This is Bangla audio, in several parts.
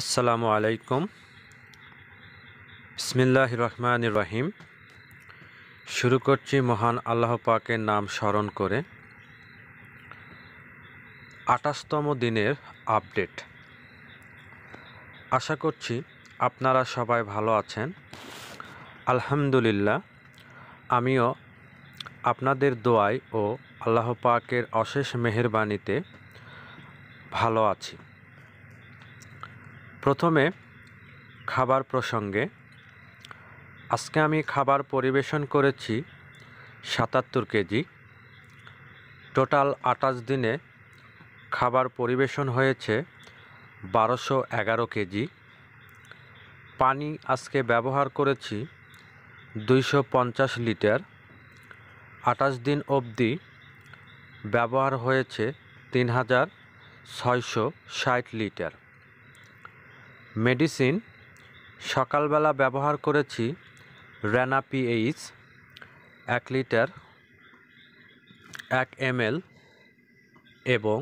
আসসালামু আলাইকুম বিসমিল্লাহ রহমান রহিম শুরু করছি মহান আল্লাহ পাকের নাম স্মরণ করে আঠাশতম দিনের আপডেট আশা করছি আপনারা সবাই ভালো আছেন আলহামদুলিল্লাহ আমিও আপনাদের দোয়াই ও আল্লাহ পাকের অশেষ মেহরবানিতে ভালো আছি প্রথমে খাবার প্রসঙ্গে আজকে আমি খাবার পরিবেশন করেছি সাতাত্তর কেজি টোটাল আটাশ দিনে খাবার পরিবেশন হয়েছে বারোশো এগারো কেজি পানি আজকে ব্যবহার করেছি দুইশো পঞ্চাশ লিটার আটাশ দিন অবধি ব্যবহার হয়েছে তিন হাজার ছয়শো ষাট লিটার মেডিসিন সকালবেলা ব্যবহার করেছি রেনা পিএইচ এক লিটার এক এম এবং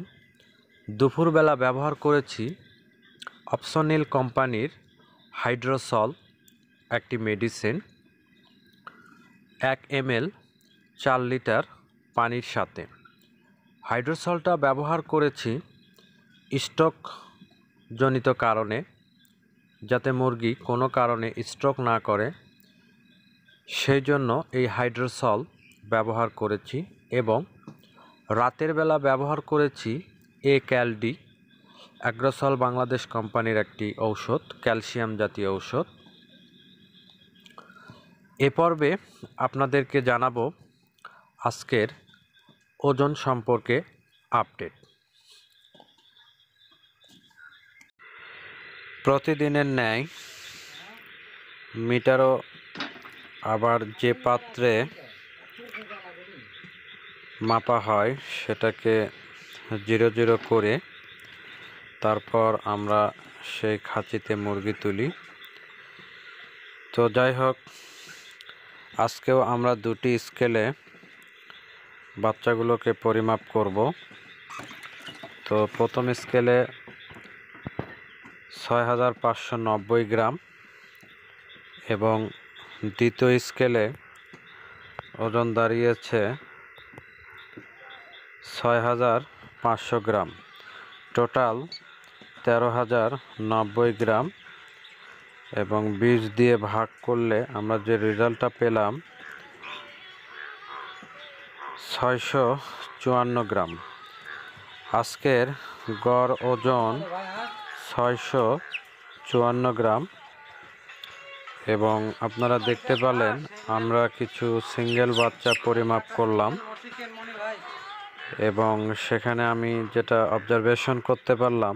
দুপুরবেলা ব্যবহার করেছি অপশনিল কোম্পানির হাইড্রোসল একটি মেডিসিন এক এম চার লিটার পানির সাথে হাইড্রোসলটা ব্যবহার করেছি স্টক জনিত কারণে যাতে মুরগি কোনো কারণে স্ট্রোক না করে সেই জন্য এই হাইড্রোসল ব্যবহার করেছি এবং রাতের বেলা ব্যবহার করেছি এ ক্যালডি অ্যাগ্রোসল বাংলাদেশ কোম্পানির একটি ঔষধ ক্যালসিয়াম জাতীয় ঔষধ এ পর্বে আপনাদেরকে জানাবো আজকের ওজন সম্পর্কে আপডেট প্রতিদিনের ন্যায় মিটারও আবার যে পাত্রে মাপা হয় সেটাকে জিরো জিরো করে তারপর আমরা সেই খাঁচিতে মুরগি তুলি তো যাই হোক আজকেও আমরা দুটি স্কেলে বাচ্চাগুলোকে পরিমাপ করব তো প্রথম স্কেলে ছয় হাজার পাঁচশো নব্বই গ্রাম এবং দ্বিতীয় স্কেলে ওজন দাঁড়িয়েছে ছয় হাজার পাঁচশো গ্রাম টোটাল তেরো হাজার নব্বই গ্রাম এবং বীজ দিয়ে ভাগ করলে আমরা যে রেজাল্টটা পেলাম ছয়শো চুয়ান্ন গ্রাম আজকের গড় ওজন ছয়শো চুয়ান্ন গ্রাম এবং আপনারা দেখতে পালেন আমরা কিছু সিঙ্গেল বাচ্চা পরিমাপ করলাম এবং সেখানে আমি যেটা অবজারভেশন করতে পারলাম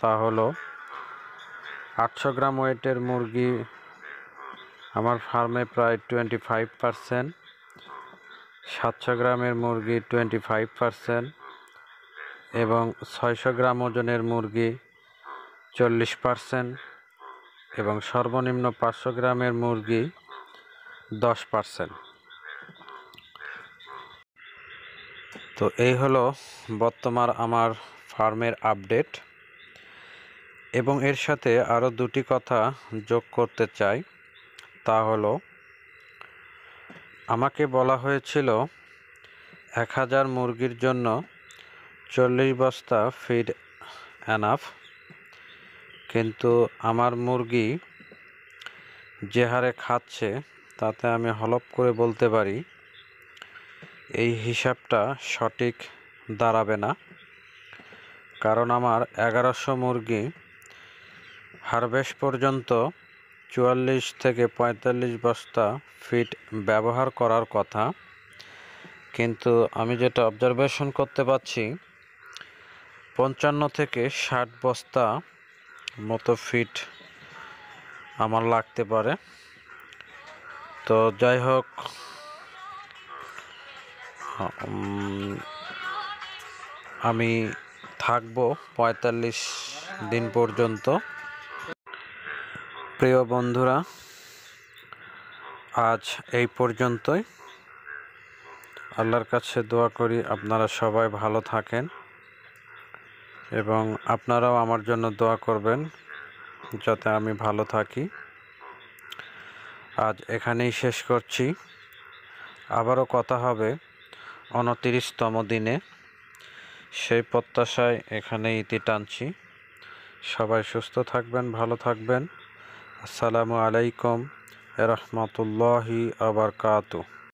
তা হলো আটশো গ্রাম ওয়েটের মুরগি আমার ফার্মে প্রায় টোয়েন্টি ফাইভ পারসেন্ট সাতশো গ্রামের মুরগি টোয়েন্টি ফাইভ পারসেন্ট এবং ছয়শো গ্রাম ওজনের মুরগি চল্লিশ পার্সেন্ট এবং সর্বনিম্ন পাঁচশো গ্রামের মুরগি দশ পার্সেন্ট তো এই হলো বর্তমান আমার ফার্মের আপডেট এবং এর সাথে আরও দুটি কথা যোগ করতে চাই তা হলো আমাকে বলা হয়েছিল এক হাজার মুরগির জন্য চল্লিশ বস্তা ফিড অ্যানাফ কিন্তু আমার মুরগি যে হারে খাচ্ছে তাতে আমি হলপ করে বলতে পারি এই হিসাবটা সঠিক দাঁড়াবে না কারণ আমার এগারোশো মুরগি হারভেস্ট পর্যন্ত চুয়াল্লিশ থেকে পঁয়তাল্লিশ বস্তা ফিট ব্যবহার করার কথা কিন্তু আমি যেটা অবজারভেশন করতে পাচ্ছি পঞ্চান্ন থেকে ষাট বস্তা মতো ফিট আমার লাগতে পারে তো যাই হোক আমি থাকবো পঁয়তাল্লিশ দিন পর্যন্ত প্রিয় বন্ধুরা আজ এই পর্যন্তই আল্লাহর কাছে দোয়া করি আপনারা সবাই ভালো থাকেন এবং আপনারাও আমার জন্য দোয়া করবেন যাতে আমি ভালো থাকি আজ এখানেই শেষ করছি আবারও কথা হবে উনত্রিশতম দিনে সেই প্রত্যাশায় এখানে ইতি টানছি সবাই সুস্থ থাকবেন ভালো থাকবেন আসসালামু আলাইকুম রহমতুল্লাহি আবার কাতু